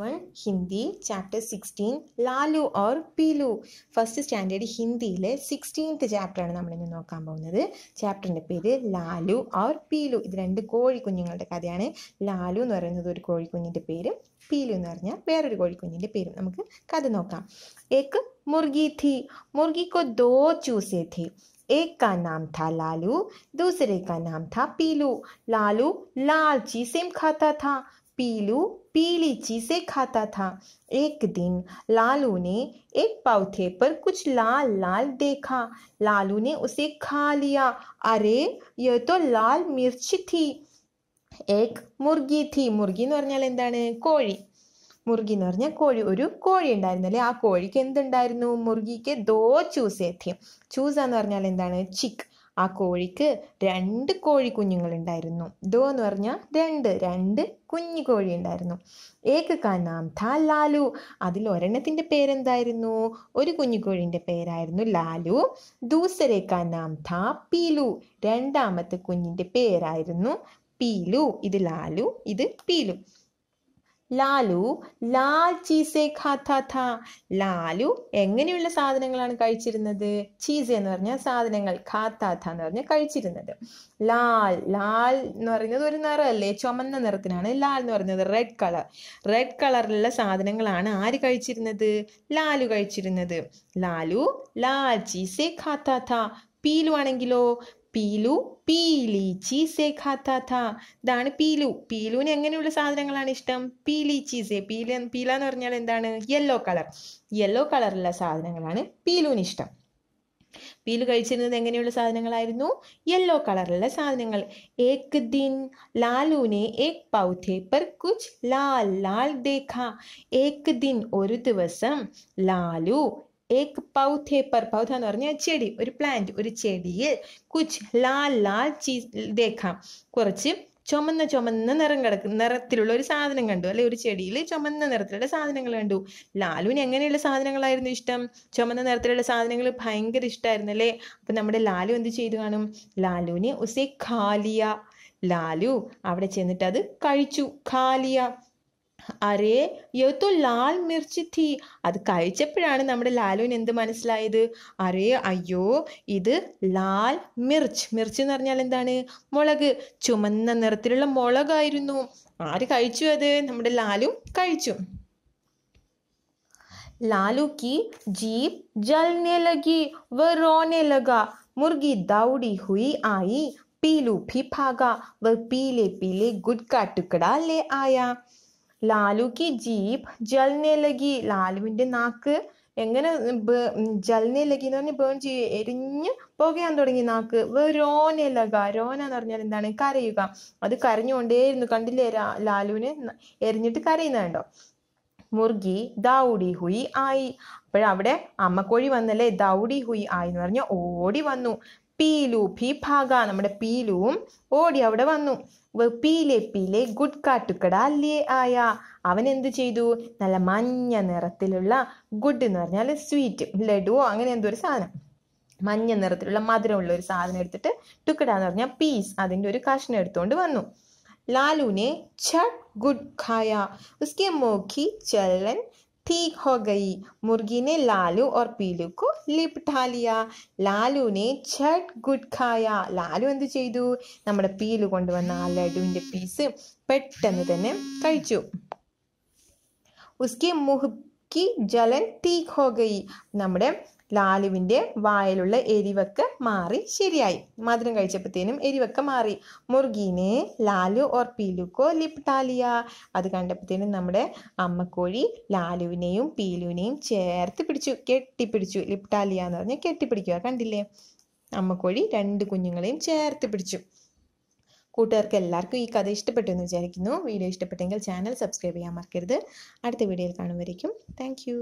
one Hindi chapter sixteen Lalu aur Peelu first standard ഹിന്ദിയിലെ sixteenth ചാപ്റ്ററാണ് നമ്മളിന്ന് നോക്കാൻ പോകുന്നത് ചാപ്റ്ററിൻ്റെ പേര് ലാലു ഓർ പീലു ഇത് രണ്ട് കോഴിക്കുഞ്ഞുങ്ങളുടെ കഥയാണ് ലാലു എന്ന് പറയുന്നത് ഒരു കോഴിക്കുഞ്ഞിൻ്റെ പേര് പീലു എന്ന് പറഞ്ഞാൽ വേറൊരു കോഴിക്കുഞ്ഞിൻ്റെ പേരും നമുക്ക് കഥ നോക്കാം ഏക്ക് മുർഗി തി മുർഗിക്കോ ദോ ചൂസേ തി एक का नाम था लालू दूसरे का नाम था पीलू लालू लाल चीसेम खाता था पीलू पीली चीज़ें खाता था एक दिन लालू ने एक पौधे पर कुछ लाल लाल देखा लालू ने उसे खा लिया अरे यह तो लाल मिर्च थी एक മുർഗി തീ മുർഗി എന്ന് പറഞ്ഞാൽ എന്താണ് കോഴി മുർഗി എന്ന് പറഞ്ഞാൽ കോഴി ഒരു കോഴി ഉണ്ടായിരുന്നു അല്ലേ ആ കോഴിക്ക് എന്തുണ്ടായിരുന്നു മുർഗിക്ക് ദോ ചൂസേ തീ ചൂസ എന്ന് പറഞ്ഞാൽ എന്താണ് ചിക്ക് ആ കോഴിക്ക് രണ്ട് കോഴി കുഞ്ഞുങ്ങളുണ്ടായിരുന്നു ദോ എന്ന് പറഞ്ഞാൽ രണ്ട് രണ്ട് കുഞ്ഞു കോഴി ഉണ്ടായിരുന്നു ഏക്ക് കാണാം ധാ ലാലു അതിൽ ഒരെണ്ണത്തിൻ്റെ പേരെന്തായിരുന്നു ഒരു കുഞ്ഞു കോഴിൻ്റെ പേരായിരുന്നു ലാലു ദൂസരെ കാണാം ധാ പീലു രണ്ടാമത്തെ കുഞ്ഞിൻ്റെ പേരായിരുന്നു പീലു ഇത് ലാലു ഇത് പീലു ലാലു ലാൽ ചീസേ ഖാത്ത ലാലു എങ്ങനെയുള്ള സാധനങ്ങളാണ് കഴിച്ചിരുന്നത് ചീസ എന്ന് പറഞ്ഞ സാധനങ്ങൾ ഖാത്ത എന്ന് പറഞ്ഞ കഴിച്ചിരുന്നത് ലാൽ ലാൽ എന്ന് പറയുന്നത് ഒരു നിറമല്ലേ ചുമന്ന നിറത്തിനാണ് ലാൽ എന്ന് പറയുന്നത് റെഡ് കളർ റെഡ് കളറിലുള്ള സാധനങ്ങളാണ് ആര് കഴിച്ചിരുന്നത് ലാലു കഴിച്ചിരുന്നത് ലാലു ലാൽ ചീസേ ഖാത്ത ഥ പീലു ആണെങ്കിലോ പീലു പീലീച്ചീസെ സേ ഥാ ഇതാണ് പീലു പീലുവിന് എങ്ങനെയുള്ള സാധനങ്ങളാണ് ഇഷ്ടം പീലീച്ചീസെ പീല പീല എന്ന് പറഞ്ഞാൽ എന്താണ് യെല്ലോ കളർ യെല്ലോ കളറുള്ള സാധനങ്ങളാണ് പീലുവിന് ഇഷ്ടം പീലു കഴിച്ചിരുന്നത് എങ്ങനെയുള്ള സാധനങ്ങളായിരുന്നു യെല്ലോ കളറുള്ള സാധനങ്ങൾ ഏക് ദിൻ ലാലുവിനെ ഏക് പൗധേ പർ കുച്ച് ലാൽ ലാൽ ദേഖ ഏക് ദിൻ ഒരു ദിവസം ലാലു एक पौधे पर പൗധ എന്ന് പറഞ്ഞാൽ ചെടി ഒരു പ്ലാന്റ് ഒരു ചെടിയിൽ കുച്ച് ലാൽ ലാൽ ചീ ദേഖാം കുറച്ച് ചുമന്ന ചുമന്ന നിറം കിടക്കുന്ന നിറത്തിലുള്ള ഒരു സാധനം കണ്ടു അല്ലെ ഒരു ചെടിയിൽ ചുമന്ന നിറത്തിലുള്ള സാധനങ്ങൾ കണ്ടു ലാലുവിന് എങ്ങനെയുള്ള സാധനങ്ങളായിരുന്നു ഇഷ്ടം ചുമന്ന നിറത്തിലുള്ള സാധനങ്ങൾ ഭയങ്കര ഇഷ്ടമായിരുന്നു അല്ലേ അപ്പം നമ്മുടെ ലാലു എന്ത് ചെയ്തു കാണും ലാലുവിന് ഉസേ ഖാലിയ ലാലു അവിടെ ചെന്നിട്ട് അത് കഴിച്ചു ഖാലിയ അരേ യവ് ലാൽ മിർച്ചി തീ അത് കഴിച്ചപ്പോഴാണ് നമ്മുടെ ലാലുവിന് എന്ത് മനസ്സിലായത് അരേ അയ്യോ ഇത് ലാൽ മിർച്ച് മിർച്ച് എന്ന് പറഞ്ഞാൽ എന്താണ് മുളക് ചുമന്ന നിറത്തിലുള്ള മുളകായിരുന്നു ആര് കഴിച്ചു അത് നമ്മുടെ ലാലു കഴിച്ചു ലാലു കി ജീപ് ജൽനെ ലഗി വ ലഗ മുർഗി ദൗടി ഹുയി ആയി പീലു ഭി ഭാഗ വ പീലെ പീലെ ഗുഡ് ടുക്കട ലേ ആയാ ലാലു കി ജീപ്പ് ജൽനെ ലഗി ലാലുവിന്റെ നാക്ക് എങ്ങനെ ജൽനെ ലഗി എന്ന് പറഞ്ഞാൽ ബേൺ ചെയ്യ എരിഞ്ഞ് പുകയാൻ തുടങ്ങി നാക്ക് രോനെ ലഗ രോന എന്ന് പറഞ്ഞാൽ എന്താണ് കരയുക അത് കരഞ്ഞുകൊണ്ടേയിരുന്നു കണ്ടില്ലേ ലാലുവിനെ എരിഞ്ഞിട്ട് കരയുന്നുണ്ടോ മുർഗി ദൗഡി ഹുയി ആയി അപ്പോഴവിടെ അമ്മക്കോഴി വന്നല്ലേ ദൗഡി ഹുയി ആയി എന്ന് പറഞ്ഞാൽ ഓടി വന്നു പീലു ഭീഭാഗ നമ്മുടെ പീലുവും ഓടി അവിടെ വന്നു പീലെ പീലെ ഗുഡ് അല്ലേ ആയ അവൻ എന്ത് ചെയ്തു നല്ല മഞ്ഞ നിറത്തിലുള്ള ഗുഡ് എന്ന് പറഞ്ഞാൽ സ്വീറ്റ് ലഡുവോ അങ്ങനെ എന്തോ ഒരു സാധനം മഞ്ഞ നിറത്തിലുള്ള മധുരമുള്ള ഒരു സാധനം എടുത്തിട്ട് ടുക്കട എന്ന് പറഞ്ഞാൽ പീസ് അതിൻ്റെ ഒരു കഷ്ണം എടുത്തുകൊണ്ട് വന്നു ലാലുവിനെ ഛട്ട് ഗുഡ് ഖായ ഉസ്കെ മോഖി ചലൻ ठीक हो गई मुर्गी ने लालू और पीलू को लिपटा लिया ലാലുവിനെ ഛട്ട് ഗുഡ് ഖായ लालू എന്ത് ചെയ്തു നമ്മുടെ പീലു കൊണ്ടുവന്ന ആ ലഡുവിൻ്റെ പീസ് പെട്ടെന്ന് തന്നെ കഴിച്ചു उसके മുഹ് की जलन ठीक हो गई നമ്മുടെ ലാലുവിൻ്റെ വായിലുള്ള എരിവക്ക് മാറി ശരിയായി മധുരം കഴിച്ചപ്പോഴത്തേനും എരിവക്ക മാറി മുറുകീനെ ലാലു ഓർ പീലുക്കോ ലിപ്ടാലിയ അത് കണ്ടപ്പോഴത്തേനും നമ്മുടെ അമ്മക്കോഴി ലാലുവിനെയും പീലുവിനെയും ചേർത്ത് പിടിച്ചു കെട്ടിപ്പിടിച്ചു ലിപ്ടാലിയ എന്ന് പറഞ്ഞാൽ കെട്ടിപ്പിടിക്കുക കണ്ടില്ലേ അമ്മക്കോഴി രണ്ട് കുഞ്ഞുങ്ങളെയും ചേർത്ത് പിടിച്ചു കൂട്ടുകാർക്ക് എല്ലാവർക്കും ഈ കഥ ഇഷ്ടപ്പെട്ടു എന്ന് വിചാരിക്കുന്നു വീഡിയോ ഇഷ്ടപ്പെട്ടെങ്കിൽ ചാനൽ സബ്സ്ക്രൈബ് ചെയ്യാൻ മറക്കരുത് അടുത്ത വീഡിയോയിൽ കാണുമായിരിക്കും താങ്ക്